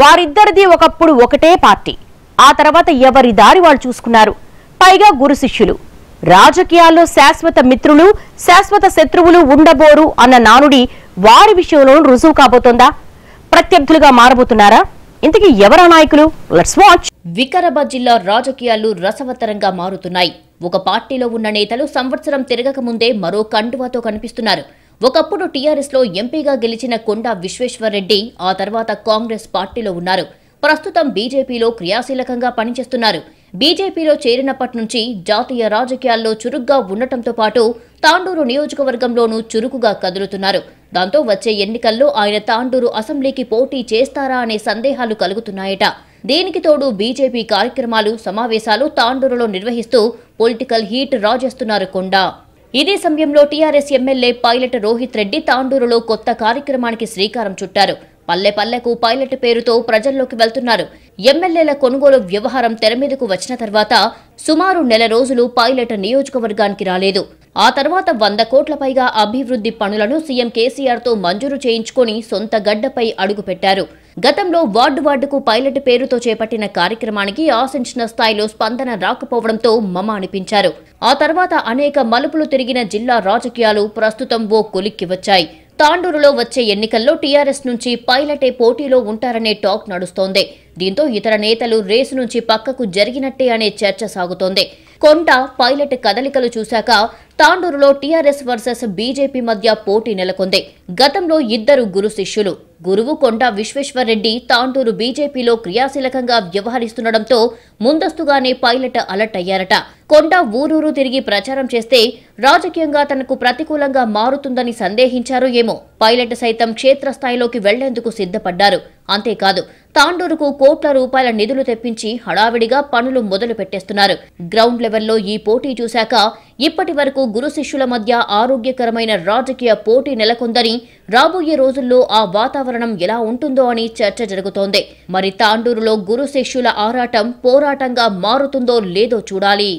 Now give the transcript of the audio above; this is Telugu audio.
వారిద్దరిది ఒకప్పుడు ఒకటే పార్టీ ఆ తర్వాత ఎవరి దారి వాళ్ళు చూసుకున్నారు పైగా గురు శిష్యులు రాజకీయాల్లో శాశ్వత మిత్రులు శాశ్వత శత్రువులు ఉండబోరు అన్న నానుడి వారి విషయంలో రుజువు కాబోతోందా ప్రత్యర్థులుగా మారబోతున్నారా ఇంతకీ ఎవరా నాయకులు వాచ్ వికారాబాద్ జిల్లా రాజకీయాలు రసవత్తరంగా మారుతున్నాయి ఒక పార్టీలో ఉన్న నేతలు సంవత్సరం తిరగక ముందే మరో కండువాతో కనిపిస్తున్నారు ఒకప్పుడు టీఆర్ఎస్లో ఎంపీగా గెలిచిన కొండా విశ్వేశ్వరరెడ్డి ఆ తర్వాత కాంగ్రెస్ పార్టీలో ఉన్నారు ప్రస్తుతం బీజేపీలో క్రియాశీలకంగా పనిచేస్తున్నారు బీజేపీలో చేరినప్పటి నుంచి జాతీయ రాజకీయాల్లో చురుగ్గా ఉండటంతో పాటు తాండూరు నియోజకవర్గంలోనూ చురుకుగా కదులుతున్నారు దాంతో వచ్చే ఎన్నికల్లో ఆయన తాండూరు అసెంబ్లీకి పోటీ చేస్తారా అనే సందేహాలు కలుగుతున్నాయట దీనికి తోడు బీజేపీ కార్యక్రమాలు సమావేశాలు తాండూరులో నిర్వహిస్తూ పొలిటికల్ హీట్ రాజేస్తున్నారు కొండా ఇదే సమయంలో TRS MLA Pilot Rohith Reddy తాండూరులో కొత్త కార్యక్రమానికి శ్రీకారం చుట్టారు పల్లె పల్లెకు పైలట్ పేరుతో ప్రజల్లోకి వెళ్తున్నారు ఎమ్మెల్యేల కొనుగోలు వ్యవహారం తెరమీదకు వచ్చిన తర్వాత సుమారు నెల రోజులు పైలట్ నియోజకవర్గానికి రాలేదు ఆ తర్వాత వంద కోట్ల పైగా అభివృద్ధి పనులను సీఎం కేసీఆర్తో మంజూరు చేయించుకుని సొంత గడ్డపై అడుగుపెట్టారు గతంలో వార్డు వార్డుకు పైలట్ పేరుతో చేపట్టిన కార్యక్రమానికి ఆశించిన స్థాయిలో స్పందన రాకపోవడంతో మమ అనిపించారు ఆ తర్వాత అనేక మలుపులు తిరిగిన జిల్లా రాజకీయాలు ప్రస్తుతం ఓ కొలిక్కి వచ్చాయి తాండూరులో వచ్చే ఎన్నికల్లో టీఆర్ఎస్ నుంచి పైలటే పోటీలో ఉంటారనే టాక్ నడుస్తోంది దీంతో ఇతర నేతలు రేసు నుంచి పక్కకు జరిగినట్టే అనే చర్చ సాగుతోంది కొండ పైలట్ కదలికలు చూశాక తాండూరులో టీఆర్ఎస్ వర్సెస్ బీజేపీ మధ్య పోటీ నెలకొంది గతంలో ఇద్దరు గురు శిష్యులు గురువు కొండ విశ్వేశ్వరరెడ్డి తాండూరు బీజేపీలో క్రియాశీలకంగా వ్యవహరిస్తుండటంతో ముందస్తుగానే పైలట్ అలర్ట్ అయ్యారట కొండ ఊరూరు తిరిగి ప్రచారం చేస్తే రాజకీయంగా తనకు ప్రతికూలంగా మారుతుందని సందేహించారు ఏమో పైలట్ సైతం క్షేత్రస్థాయిలోకి వెళ్లేందుకు సిద్ధపడ్డారు అంతేకాదు తాండూరుకు కోట్ల రూపాయల నిధులు తెప్పించి హడావిడిగా పనులు మొదలు పెట్టేస్తున్నారు గ్రౌండ్ లెవెల్లో ఈ పోటీ చూశాక ఇప్పటి వరకు గురు శిష్యుల మధ్య ఆరోగ్యకరమైన రాజకీయ పోటీ నెలకొందని రాబోయే రోజుల్లో ఆ వాతావరణం ఎలా ఉంటుందో అని చర్చ జరుగుతోంది మరి తాండూరులో గురు శిష్యుల ఆరాటం పోరాటంగా మారుతుందో లేదో చూడాలి